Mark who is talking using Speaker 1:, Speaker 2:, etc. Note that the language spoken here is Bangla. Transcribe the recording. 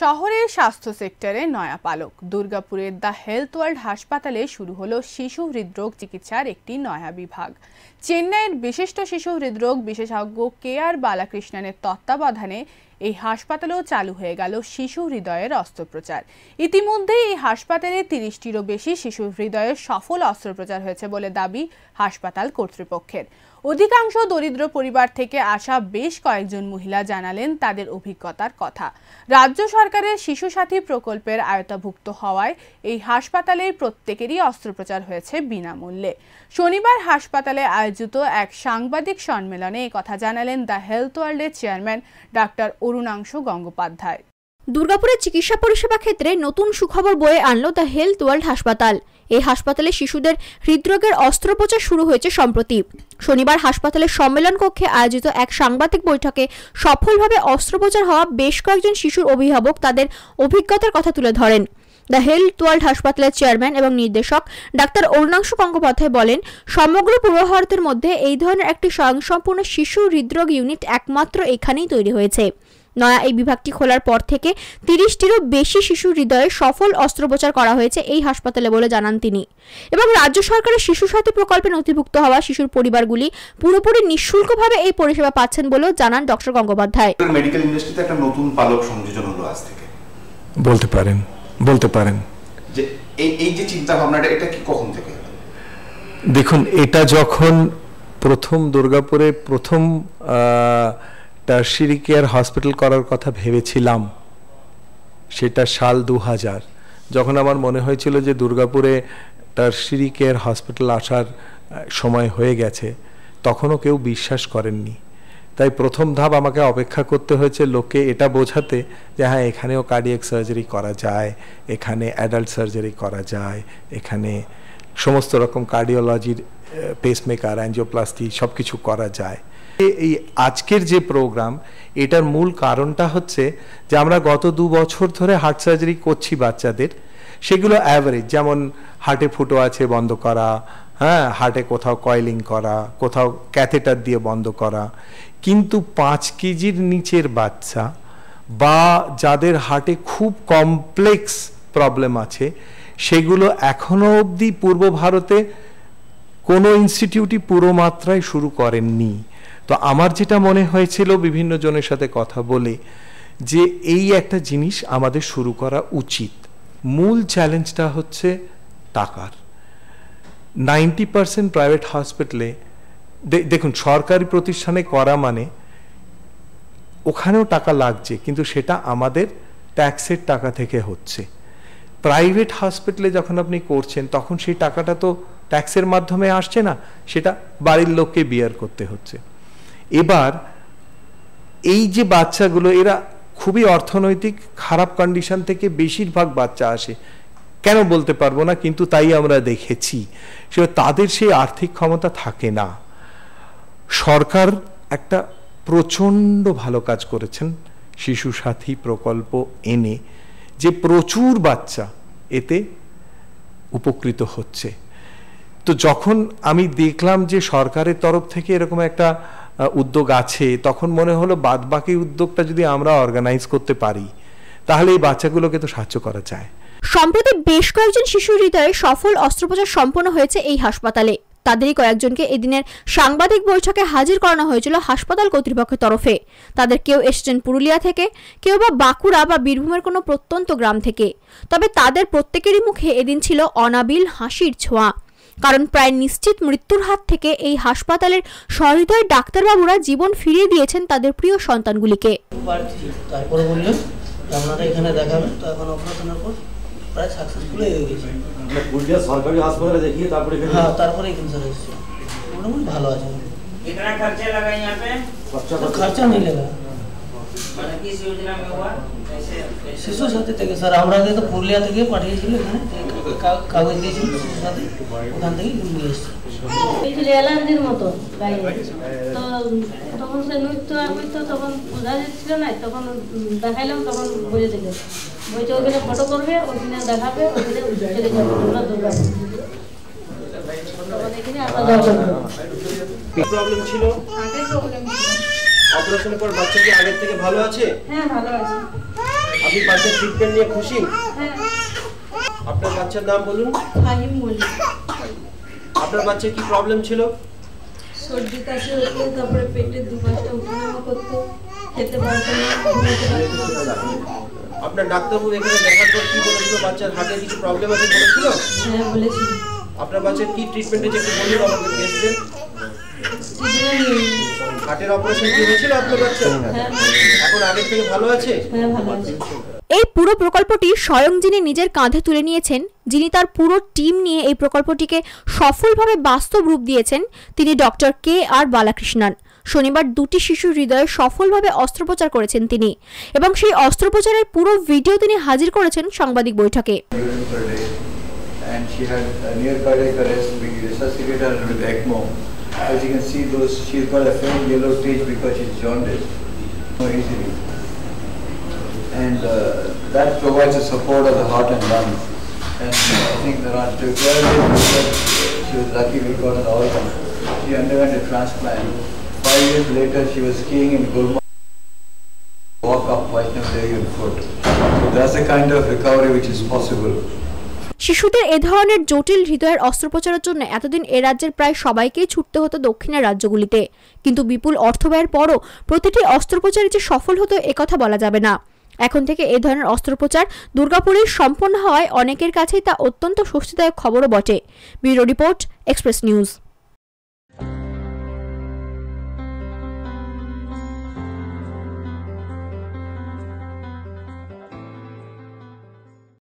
Speaker 1: শহরের স্বাস্থ্য সেক্টরে নয়া পালক দুর্গাপুরের দ্য হেলথ ওয়ার্ল্ড হাসপাতালে শুরু হলো শিশু হৃদরোগ চিকিৎসার একটি নয়া বিভাগ চেন্নাইয়ের বিশিষ্ট শিশু হৃদরোগ বিশেষজ্ঞ কে আর বালাকৃষ্ণনের তত্ত্বাবধানে এই হাসপাতালেও চালু হয়ে গেল শিশু হৃদয়ের অস্ত্রোপচার ইতিমধ্যে এই হাসপাতালে তিরিশটিরও বেশি শিশু হৃদয়ের সফল অস্ত্রোপচার হয়েছে বলে দাবি হাসপাতাল কর্তৃপক্ষের অধিকাংশ দরিদ্র পরিবার থেকে আসা বেশ কয়েকজন মহিলা জানালেন তাদের অভিজ্ঞতার কথা রাজ্য সরকারের শিশু সাথী প্রকল্পের আয়তাভুক্ত হওয়ায় এই হাসপাতালের প্রত্যেকেরই অস্ত্রোপচার হয়েছে বিনামূল্যে শনিবার হাসপাতালে আয় আয়োজিত এক সাংবাদিক সম্মেলনে কথা জানালেন দ্য হেলথ ওয়ার্ল্ডের চেয়ারম্যান ডাক্তার অরুণাংশ গঙ্গোপাধ্যায় দুর্গাপুরের চিকিৎসা পরিষেবা ক্ষেত্রে নতুন সুখবর বয়ে আনলো দ্য হেলথ ওয়ার্ল্ড হাসপাতাল এই হাসপাতালে শিশুদের হৃদরোগের অস্ত্রোপচার শুরু হয়েছে সম্প্রতি শনিবার হাসপাতালের সম্মেলন কক্ষে আয়োজিত এক সাংবাদিক বৈঠকে সফলভাবে অস্ত্রোপচার হওয়া বেশ কয়েকজন শিশুর অভিভাবক তাদের অভিজ্ঞতার কথা তুলে ধরেন দ্য হেলথ ওয়ার্ল্ড হাসপাতালের চেয়ারম্যান এবং নির্দেশক ডাক্তার অরুণাংশ গঙ্গোপাধ্যায় বলেন সমগ্র পূর্ব ভারতের মধ্যে এই ধরনের একটি স্বয়ংসম্পূর্ণ শিশু হৃদরোগ ইউনিট একমাত্র এখানেই তৈরি হয়েছে নয়া এই বিভাগটি খোলার পর থেকে তিরিশটিরও বেশি শিশু হৃদয়ে সফল অস্ত্রোপচার করা হয়েছে এই হাসপাতালে বলে জানান তিনি এবং রাজ্য সরকারের শিশু সাথী প্রকল্পে নথিভুক্ত হওয়া শিশুর পরিবারগুলি পুরোপুরি নিঃশুল্কভাবে এই পরিষেবা পাচ্ছেন বলেও জানান ডক্টর গঙ্গোপাধ্যায়
Speaker 2: মেডিকেল ইন্ডাস্ট্রিতে একটা নতুন পালক সংযোজন হলো আজ থেকে বলতে পারেন বলতে পারেন এই যে চিন্তা ভাবনাটা এটা কি কখন থেকে দেখুন এটা যখন প্রথম দুর্গাপুরে প্রথম টার্সিরি কেয়ার হসপিটাল করার কথা ভেবেছিলাম সেটা সাল দু হাজার যখন আমার মনে হয়েছিল যে দুর্গাপুরে টার্সিরি কেয়ার হসপিটাল আসার সময় হয়ে গেছে তখনও কেউ বিশ্বাস করেননি তাই প্রথম ধাপ আমাকে অপেক্ষা করতে হয়েছে লোকে এটা বোঝাতে যে হ্যাঁ এখানেও কার্ডিয়াক সার্জারি করা যায় এখানে অ্যাডাল্ট সার্জারি করা যায় এখানে সমস্ত রকম কার্ডিওলজির পেসমেকার অ্যাঞ্জিওপ্লাস্টি সব কিছু করা যায় এই আজকের যে প্রোগ্রাম এটার মূল কারণটা হচ্ছে যে আমরা গত দু বছর ধরে হার্ট সার্জারি করছি বাচ্চাদের সেগুলো অ্যাভারেজ যেমন হার্টে ফুটো আছে বন্ধ করা হ্যাঁ হার্টে কোথাও কয়েলিং করা কোথাও ক্যাথেটার দিয়ে বন্ধ করা কিন্তু পাঁচ কেজির নিচের বাচ্চা বা যাদের হার্টে খুব কমপ্লেক্স প্রবলেম আছে সেগুলো এখনও অবধি পূর্ব ভারতে কোনো ইনস্টিটিউটই পুরো মাত্রায় শুরু করেননি তো আমার যেটা মনে হয়েছিল বিভিন্ন জনের সাথে কথা বলে যে এই একটা জিনিস আমাদের শুরু করা উচিত মূল চ্যালেঞ্জটা হচ্ছে টাকার নাইনটি পার্সেন্ট প্রাইভেট হসপিটালে দেখুন সরকারি প্রতিষ্ঠানে করা মানে ওখানেও টাকা লাগছে কিন্তু সেটা আমাদের ট্যাক্সের টাকা থেকে হচ্ছে প্রাইভেট হসপিটালে যখন আপনি করছেন তখন সেই টাকাটা তো ট্যাক্সের মাধ্যমে আসছে না সেটা বাড়ির লোককে বিয়ার করতে হচ্ছে এবার এই যে বাচ্চাগুলো এরা খুবই অর্থনৈতিক খারাপ কন্ডিশন থেকে বেশিরভাগ বাচ্চা আসে কেন বলতে পারবো না কিন্তু তাই আমরা দেখেছি সে তাদের সেই আর্থিক ক্ষমতা থাকে না সরকার একটা প্রচণ্ড ভালো কাজ করেছেন শিশু সাথী প্রকল্প এনে যে প্রচুর বাচ্চা এতে উপকৃত হচ্ছে তো যখন আমি দেখলাম যে সরকারের তরফ থেকে এরকম একটা উদ্যোগ আছে তখন মনে হলো বাদ বাকি উদ্যোগটা যদি আমরা অর্গানাইজ করতে পারি তাহলে এই বাচ্চাগুলোকে তো সাহায্য করা যায়
Speaker 1: সম্প্রতি বেশ কয়েকজন শিশুর হৃদয়ে সফল অস্ত্রোপচার সম্পন্ন হয়েছে এই হাসপাতালে তাদেরই কয়েকজনকে এদিনের সাংবাদিক বৈঠকে হাজির করানো হয়েছিল হাসপাতাল কর্তৃপক্ষের তরফে তাদের কেউ এসেছেন পুরুলিয়া থেকে কেউ বা বাঁকুড়া বা বীরভূমের কোনো প্রত্যন্ত গ্রাম থেকে তবে তাদের প্রত্যেকেরই মুখে এদিন ছিল অনাবিল হাসির ছোঁয়া কারণ প্রায় নিশ্চিত মৃত্যুর হাত থেকে এই হাসপাতালের সহৃদয় ডাক্তারবাবুরা জীবন ফিরিয়ে দিয়েছেন তাদের প্রিয় সন্তানগুলিকে তারপরে বললেন আপনারা
Speaker 2: এখানে দেখাবেন তো এখন অপারেশনের পর প্রায় সাকসেসফুল হয়ে গেছে মানে পুরুলিয়া সরকারি হাসপাতালে দেখিয়ে তারপরে এখানে হ্যাঁ
Speaker 1: তারপরে এখানে স্যার এসেছে মোটামুটি ভালো আছে कितना खर्चा लगा यहाँ पे खर्चा तो खर्चा नहीं लगा মানে কিস যোজনা মে হুয়া শিশু সাথী থেকে স্যার আমরা তো পুরুলিয়া থেকে পাঠিয়েছিল এখানে কাগজ দিয়েছিল শিশু সাথী ওখান থেকে নিয়ে এসেছি এলার্জির মতো তো তখন সে নৃত্য আমি তো তখন বোঝা যাচ্ছিল না তখন দেখাইলাম তখন বুঝে দিল বলছে ওখানে ফটো করবে ওখানে দেখাবে ওখানে চলে যাবে তোমরা দৌড়াবে প্রবলেম
Speaker 2: পর বাচ্চা কি আগের থেকে ভালো আছে
Speaker 1: হ্যাঁ ভালো আছে
Speaker 2: আপনি বাচ্চার নিয়ে খুশি হ্যাঁ আপনার বাচ্চার বলুন আপনার বাচ্চার কি প্রবলেম ছিল
Speaker 1: সর্দি কাশি হতো তারপরে পেটের দুপাশটা উঠানামা করতো খেতে পারতো না
Speaker 2: আপনার ডাক্তারবাবু এখানে দেখার পর কি বলেছিল বাচ্চার হাতে কিছু প্রবলেম আছে বলেছিল হ্যাঁ বলেছিল আপনার বাচ্চার কি ট্রিটমেন্ট হয়েছে একটু বলুন আমাদের কেসে হার্টের অপারেশন কি হয়েছিল আপনার বাচ্চা হ্যাঁ। এখন আগের থেকে ভালো আছে হ্যাঁ ভালো আছে
Speaker 1: এই পুরো প্রকল্পটি স্বয়ং যিনি নিজের কাঁধে তুলে নিয়েছেন যিনি তার পুরো টিম নিয়ে এই প্রকল্পটিকে সফলভাবে বাস্তব রূপ দিয়েছেন তিনি ডক্টর কে আর বালাকৃষ্ণন শনিবার দুটি শিশু হৃদয়ে সফলভাবে অস্ত্রোপচার করেছেন তিনি এবং সেই অস্ত্রোপচারের পুরো ভিডিও তিনি হাজির করেছেন সাংবাদিক বৈঠকে
Speaker 2: No easily. and uh, that provides a support of the heart and lungs. And I think there are two she was lucky we got an organ. She underwent a transplant. Five years later, she was skiing in Gulma. Walk up Vaishnav Devi on foot. So that's the kind of recovery which is possible.
Speaker 1: শিশুদের এ ধরনের জটিল হৃদয়ের অস্ত্রোপচারের জন্য এতদিন এ রাজ্যের প্রায় সবাইকেই ছুটতে হতো দক্ষিণের রাজ্যগুলিতে কিন্তু বিপুল অর্থ ব্যয়ের পরও প্রতিটি অস্ত্রোপচারে যে সফল হতো একথা বলা যাবে না এখন থেকে এ ধরনের অস্ত্রোপচার দুর্গাপুরে সম্পন্ন হওয়ায় অনেকের কাছেই তা অত্যন্ত স্বস্তিদায়ক খবরও বটে ব্যুরো রিপোর্ট এক্সপ্রেস নিউজ